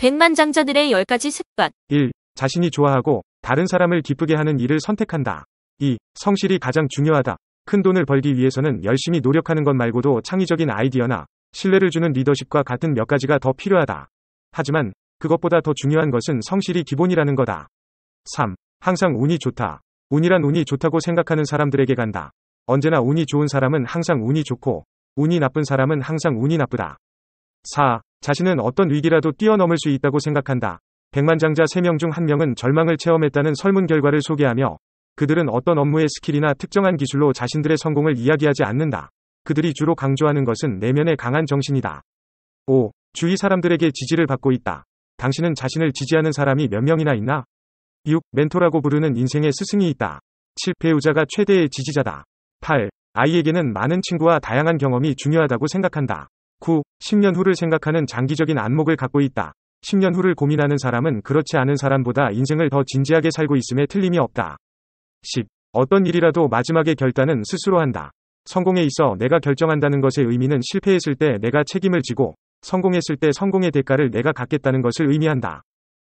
백만장자들의 10가지 습관 1. 자신이 좋아하고 다른 사람을 기쁘게 하는 일을 선택한다. 2. 성실이 가장 중요하다. 큰 돈을 벌기 위해서는 열심히 노력하는 것 말고도 창의적인 아이디어나 신뢰를 주는 리더십과 같은 몇 가지가 더 필요하다. 하지만 그것보다 더 중요한 것은 성실이 기본이라는 거다. 3. 항상 운이 좋다. 운이란 운이 좋다고 생각하는 사람들에게 간다. 언제나 운이 좋은 사람은 항상 운이 좋고 운이 나쁜 사람은 항상 운이 나쁘다. 4. 자신은 어떤 위기라도 뛰어넘을 수 있다고 생각한다. 백만장자 3명 중 1명은 절망을 체험했다는 설문 결과를 소개하며 그들은 어떤 업무의 스킬이나 특정한 기술로 자신들의 성공을 이야기하지 않는다. 그들이 주로 강조하는 것은 내면의 강한 정신이다. 5. 주위 사람들에게 지지를 받고 있다. 당신은 자신을 지지하는 사람이 몇 명이나 있나? 6. 멘토라고 부르는 인생의 스승이 있다. 7. 배우자가 최대의 지지자다. 8. 아이에게는 많은 친구와 다양한 경험이 중요하다고 생각한다. 9. 10년 후를 생각하는 장기적인 안목을 갖고 있다. 10년 후를 고민하는 사람은 그렇지 않은 사람보다 인생을 더 진지하게 살고 있음에 틀림이 없다. 10. 어떤 일이라도 마지막에 결단은 스스로 한다. 성공에 있어 내가 결정한다는 것의 의미는 실패했을 때 내가 책임을 지고 성공했을 때 성공의 대가를 내가 갖겠다는 것을 의미한다.